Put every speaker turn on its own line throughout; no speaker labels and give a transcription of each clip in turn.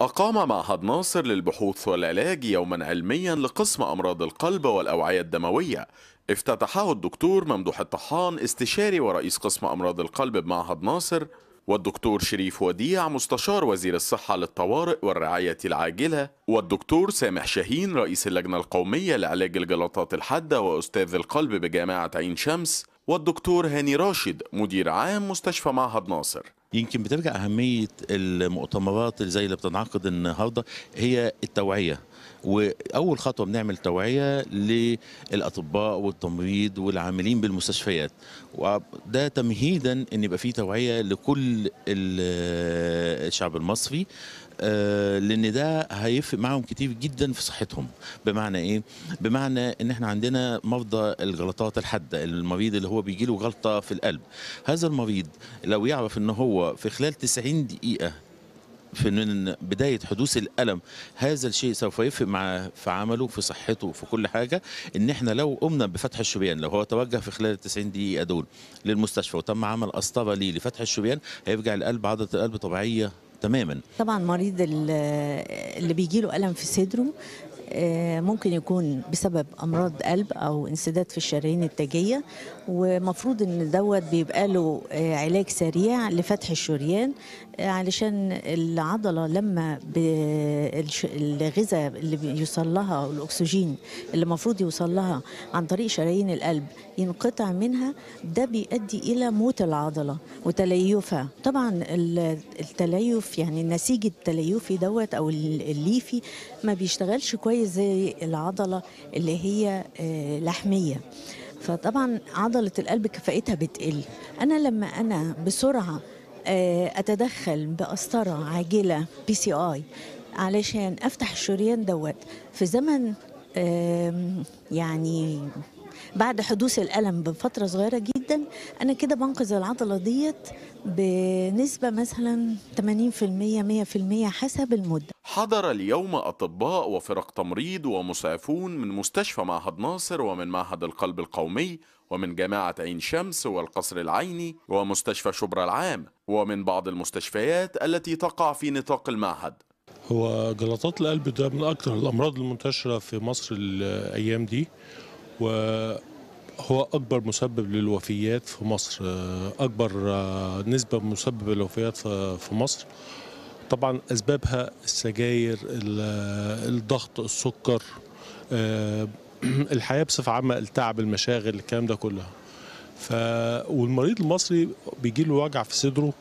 أقام معهد ناصر للبحوث والعلاج يوما علميا لقسم أمراض القلب والأوعية الدموية افتتحه الدكتور ممدوح الطحان استشاري ورئيس قسم أمراض القلب بمعهد ناصر والدكتور شريف وديع مستشار وزير الصحة للطوارئ والرعاية العاجلة والدكتور سامح شاهين رئيس اللجنة القومية لعلاج الجلطات الحادة وأستاذ القلب بجامعة عين شمس والدكتور هاني راشد مدير عام مستشفى معهد ناصر يمكن بترجع أهمية
المؤتمرات اللي زي اللي بتنعقد النهاردة هي التوعية واول خطوه بنعمل توعيه للاطباء والتمريض والعاملين بالمستشفيات وده تمهيدا ان يبقى فيه توعيه لكل الشعب المصري آه، لان ده هيفرق معهم كتير جدا في صحتهم بمعنى ايه بمعنى ان احنا عندنا مرضى الغلطات الحاده المريض اللي هو بيجي له في القلب هذا المريض لو يعرف ان هو هو في خلال 90 دقيقة في من بداية حدوث الألم هذا الشيء سوف يفرق معاه في عمله في صحته في كل حاجة إن إحنا لو قمنا بفتح الشبيان لو هو توجه في خلال 90 دقيقة دول للمستشفى وتم عمل قسطرة ليه لفتح الشبيان هيرجع القلب عضلة القلب طبيعية تماما
طبعا مريض اللي بيجي له الم في صدره آه، ممكن يكون بسبب امراض قلب او انسداد في الشرايين التاجيه ومفروض ان دوت بيبقى له آه، علاج سريع لفتح الشريان آه، علشان العضله لما الغذاء اللي بيوصل لها الاكسجين اللي المفروض يوصل لها عن طريق شرايين القلب ينقطع منها ده بيؤدي الى موت العضله وتليفها طبعا التليف يعني نسيج التليفي دوت او الليفي ما بيشتغلش كويس شويه زي العضله اللي هي آه، لحميه فطبعا عضله القلب كفائتها بتقل انا لما انا بسرعه آه، اتدخل بقسطره عاجله بي سي اي علشان افتح الشريان دوت في زمن يعني بعد حدوث الالم بفتره صغيره جدا انا كده بنقذ العضله ديت بنسبه مثلا 80% 100% حسب المده
حضر اليوم أطباء وفرق تمريض ومسعفون من مستشفى معهد ناصر ومن معهد القلب القومي ومن جامعة عين شمس والقصر العيني ومستشفى شبرا العام ومن بعض المستشفيات التي تقع في نطاق المعهد
هو جلطات القلب ده من أكثر الأمراض المنتشرة في مصر الأيام دي وهو أكبر مسبب للوفيات في مصر أكبر نسبة مسبب للوفيات في مصر طبعا اسبابها السجاير الضغط السكر آه، الحياه بصفه عامه التعب المشاغل الكلام ده كلها ف والمريض المصري بيجي له وجع في صدره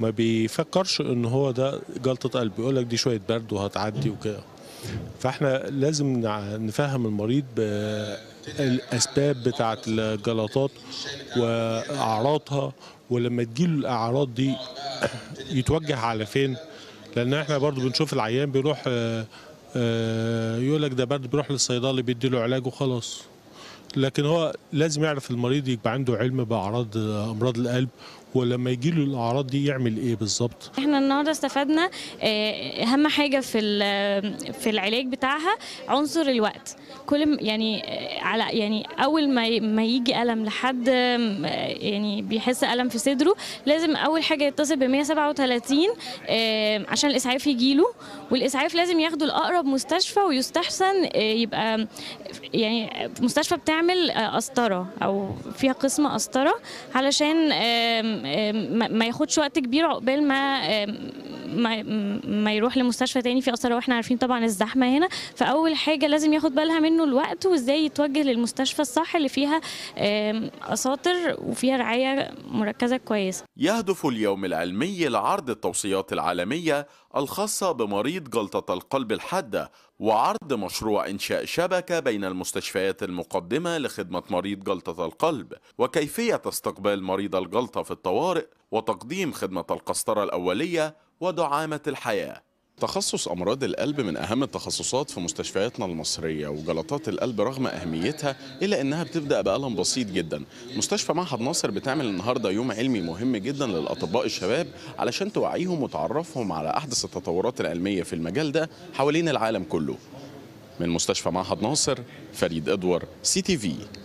ما بيفكرش ان هو ده جلطه قلب يقول لك دي شويه برد وهتعدي وكده فاحنا لازم نفهم المريض بالاسباب بتاعه الجلطات واعراضها ولما تجيله الاعراض دي يتوجه على فين لان احنا برضو بنشوف العيان بيروح آه، آه، يقول لك ده برد بيروح للصيدلي بيدي له علاج وخلاص لكن هو لازم يعرف المريض يبقى عنده علم باعراض آه، امراض القلب ولما يجي له الاعراض دي يعمل ايه بالظبط
احنا النهارده استفدنا آه، اهم حاجه في في العلاج بتاعها عنصر الوقت كل يعني آه، على يعني اول ما ما يجي الم لحد آه، يعني بيحس الم في صدره لازم اول حاجه يتصل ب 137 عشان الاسعاف يجي له والاسعاف لازم ياخده لاقرب مستشفى ويستحسن يبقى يعني مستشفى بتعمل قسطره او فيها قسم قسطره علشان ما ياخدش وقت كبير عقبال ما ما, ما يروح لمستشفى تاني في اثر واحنا عارفين طبعا الزحمه هنا فاول حاجه لازم ياخد بالها منه الوقت وازاي يتوجه للمستشفى الصح اللي فيها اساطر وفيها رعايه مركزه كويسه.
يهدف اليوم العلمي لعرض التوصيات العالميه الخاصه بمريض جلطه القلب الحاده وعرض مشروع إنشاء شبكة بين المستشفيات المقدمة لخدمة مريض جلطة القلب وكيفية استقبال مريض الجلطة في الطوارئ وتقديم خدمة القسطرة الأولية ودعامة الحياة تخصص أمراض القلب من أهم التخصصات في مستشفياتنا المصرية وجلطات القلب رغم أهميتها إلا إنها بتبدأ بألم بسيط جدا مستشفى معهد ناصر بتعمل النهاردة يوم علمي مهم جدا للأطباء الشباب علشان توعيهم وتعرفهم على أحدث التطورات العلمية في المجال ده حوالين العالم كله من مستشفى معهد ناصر فريد إدوار سي تي في